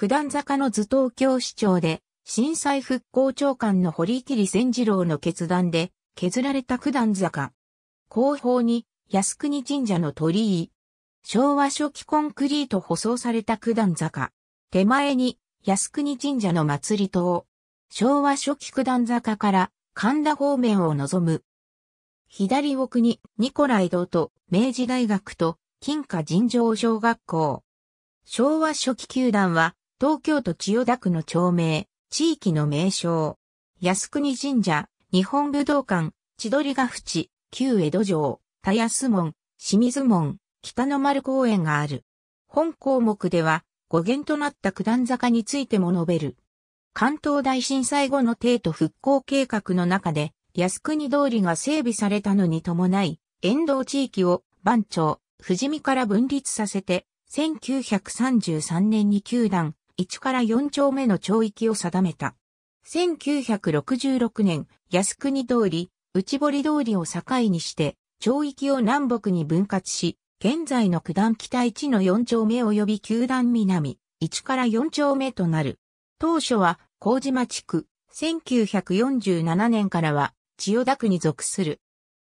九段坂の図東京市長で、震災復興長官の堀切千次郎の決断で、削られた九段坂。後方に、靖国神社の鳥居。昭和初期コンクリート舗装された九段坂。手前に、靖国神社の祭り塔。昭和初期九段坂から神田方面を望む。左奥にニコライ堂と明治大学と金華尋常小学校。昭和初期球団は東京都千代田区の町名、地域の名称。靖国神社、日本武道館、千鳥ヶ淵、旧江戸城、田安門、清水門、北の丸公園がある。本項目では、語源となった九段坂についても述べる。関東大震災後の帝都復興計画の中で、靖国通りが整備されたのに伴い、沿道地域を番町、富士見から分立させて、1933年に九段、1から4丁目の町域を定めた。1966年、靖国通り、内堀通りを境にして、町域を南北に分割し、現在の九段北1の4丁目及び九段南、1から4丁目となる。当初は、麹島地区、1947年からは、千代田区に属する。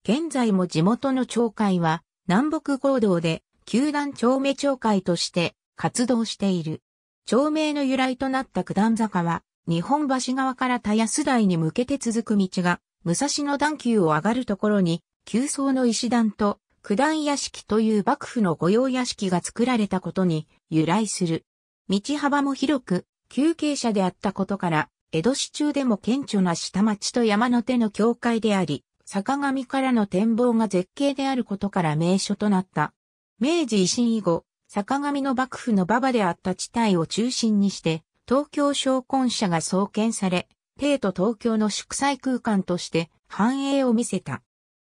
現在も地元の町会は、南北合同で、九段町目町会として活動している。町名の由来となった九段坂は、日本橋側から田安台に向けて続く道が、武蔵野段丘を上がるところに、旧層の石段と九段屋敷という幕府の御用屋敷が作られたことに由来する。道幅も広く、休憩者であったことから、江戸市中でも顕著な下町と山の手の境界であり、坂上からの展望が絶景であることから名所となった。明治維新以後、坂上の幕府の馬場であった地帯を中心にして、東京商魂社が創建され、帝都東京の祝祭空間として繁栄を見せた。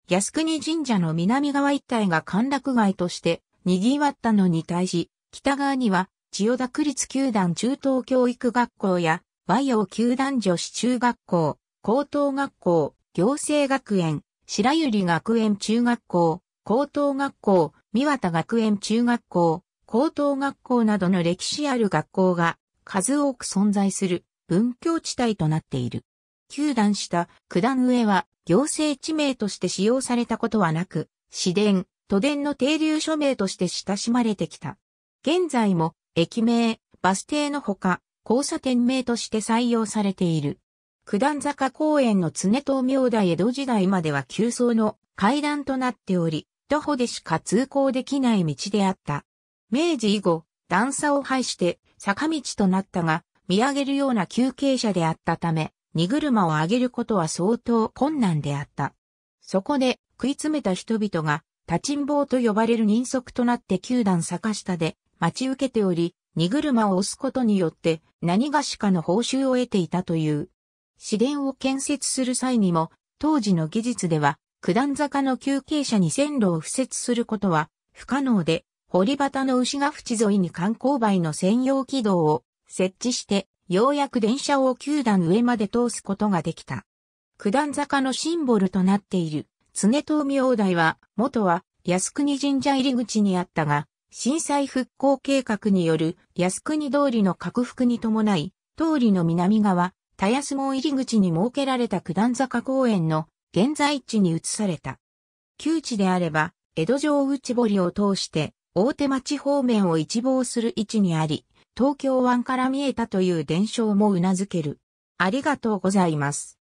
靖国神社の南側一帯が歓楽街として賑わったのに対し、北側には千代田区立球団中等教育学校や和洋球団女子中学校、高等学校、行政学園、白百合学園中学校、高等学校、三綿学園中学校、高等学校などの歴史ある学校が数多く存在する文教地帯となっている。九段下、九段上は行政地名として使用されたことはなく、市電、都電の停留署名として親しまれてきた。現在も駅名、バス停のほか、交差点名として採用されている。九段坂公園の常東明大江戸時代までは急層の階段となっており、徒歩でしか通行できない道であった。明治以後、段差を排して坂道となったが、見上げるような休憩者であったため、荷車を上げることは相当困難であった。そこで食い詰めた人々が立ちんぼうと呼ばれる人足となって九段坂下で待ち受けており、荷車を押すことによって何がしかの報酬を得ていたという。市電を建設する際にも、当時の技術では、九段坂の休憩者に線路を敷設することは不可能で、堀端の牛ヶ淵沿いに観光梅の専用軌道を設置して、ようやく電車を9段上まで通すことができた。九段坂のシンボルとなっている、常東明台は、元は靖国神社入り口にあったが、震災復興計画による靖国通りの拡幅に伴い、通りの南側、田安門入り口に設けられた九段坂公園の現在地に移された。旧地であれば、江戸城内堀を通して、大手町方面を一望する位置にあり、東京湾から見えたという伝承も頷ける。ありがとうございます。